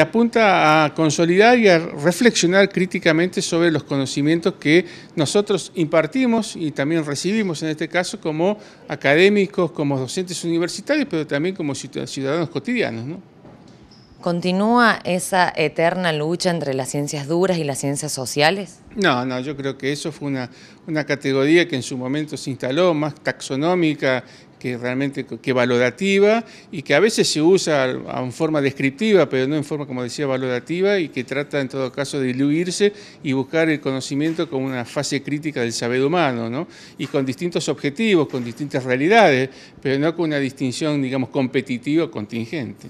apunta a consolidar y a reflexionar críticamente sobre los conocimientos que nosotros impartimos y también recibimos en este caso como académicos, como docentes universitarios, pero también como ciudadanos cotidianos. ¿Continúa esa eterna lucha entre las ciencias duras y las ciencias sociales? No, no, yo creo que eso fue una, una categoría que en su momento se instaló, más taxonómica que realmente que valorativa y que a veces se usa en forma descriptiva, pero no en forma, como decía, valorativa y que trata en todo caso de diluirse y buscar el conocimiento como una fase crítica del saber humano, ¿no? Y con distintos objetivos, con distintas realidades, pero no con una distinción, digamos, competitiva o contingente.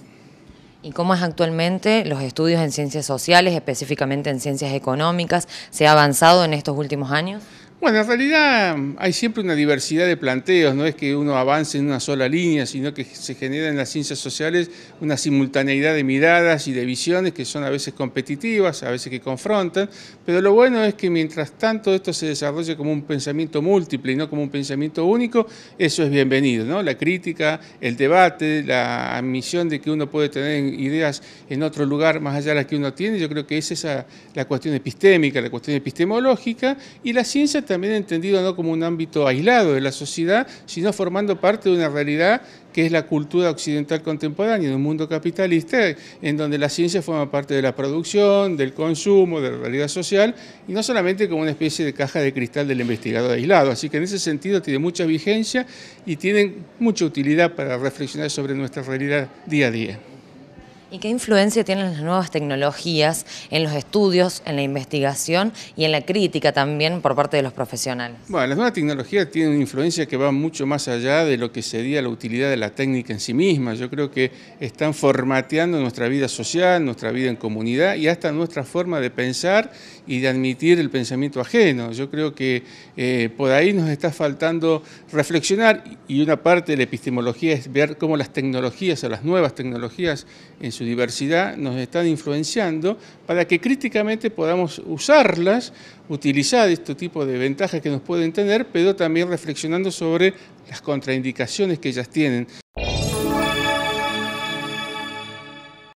¿Y cómo es actualmente los estudios en ciencias sociales, específicamente en ciencias económicas? ¿Se ha avanzado en estos últimos años? Bueno, en realidad hay siempre una diversidad de planteos, no es que uno avance en una sola línea, sino que se genera en las ciencias sociales una simultaneidad de miradas y de visiones que son a veces competitivas, a veces que confrontan, pero lo bueno es que mientras tanto esto se desarrolla como un pensamiento múltiple y no como un pensamiento único, eso es bienvenido, ¿no? La crítica, el debate, la admisión de que uno puede tener ideas en otro lugar más allá de las que uno tiene, yo creo que es esa la cuestión epistémica, la cuestión epistemológica, y la ciencia también entendido no como un ámbito aislado de la sociedad, sino formando parte de una realidad que es la cultura occidental contemporánea, en un mundo capitalista en donde la ciencia forma parte de la producción, del consumo, de la realidad social, y no solamente como una especie de caja de cristal del investigador aislado. Así que en ese sentido tiene mucha vigencia y tienen mucha utilidad para reflexionar sobre nuestra realidad día a día. ¿Y qué influencia tienen las nuevas tecnologías en los estudios, en la investigación y en la crítica también por parte de los profesionales? Bueno, las nuevas tecnologías tienen una influencia que va mucho más allá de lo que sería la utilidad de la técnica en sí misma. Yo creo que están formateando nuestra vida social, nuestra vida en comunidad y hasta nuestra forma de pensar y de admitir el pensamiento ajeno. Yo creo que eh, por ahí nos está faltando reflexionar y una parte de la epistemología es ver cómo las tecnologías o las nuevas tecnologías en su su diversidad nos están influenciando para que críticamente podamos usarlas, utilizar este tipo de ventajas que nos pueden tener, pero también reflexionando sobre las contraindicaciones que ellas tienen.